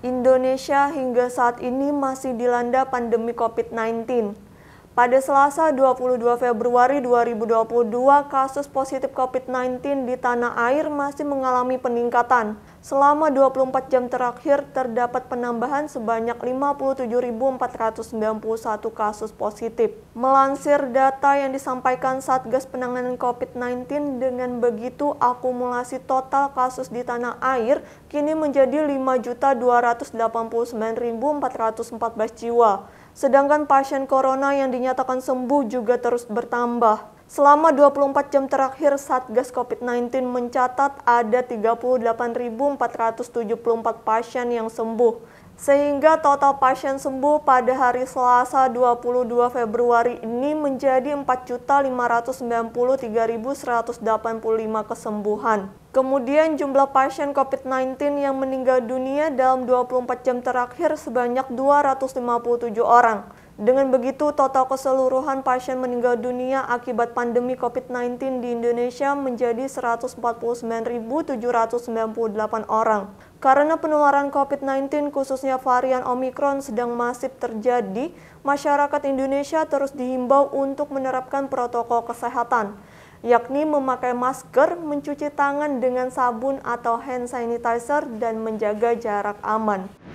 Indonesia hingga saat ini masih dilanda pandemi COVID-19. Pada Selasa 22 Februari 2022, kasus positif COVID-19 di tanah air masih mengalami peningkatan. Selama 24 jam terakhir terdapat penambahan sebanyak 57.491 kasus positif. Melansir data yang disampaikan Satgas Penanganan COVID-19 dengan begitu akumulasi total kasus di tanah air kini menjadi 5.289.414 jiwa. Sedangkan pasien corona yang dinyatakan sembuh juga terus bertambah. Selama 24 jam terakhir, Satgas COVID-19 mencatat ada 38.474 pasien yang sembuh, sehingga total pasien sembuh pada hari Selasa 22 Februari ini menjadi 4.593.185 kesembuhan. Kemudian jumlah pasien COVID-19 yang meninggal dunia dalam 24 jam terakhir sebanyak 257 orang dengan begitu, total keseluruhan pasien meninggal dunia akibat pandemi COVID-19 di Indonesia menjadi 149.798 orang. Karena penularan COVID-19 khususnya varian Omikron sedang masif terjadi, masyarakat Indonesia terus dihimbau untuk menerapkan protokol kesehatan yakni memakai masker, mencuci tangan dengan sabun atau hand sanitizer, dan menjaga jarak aman.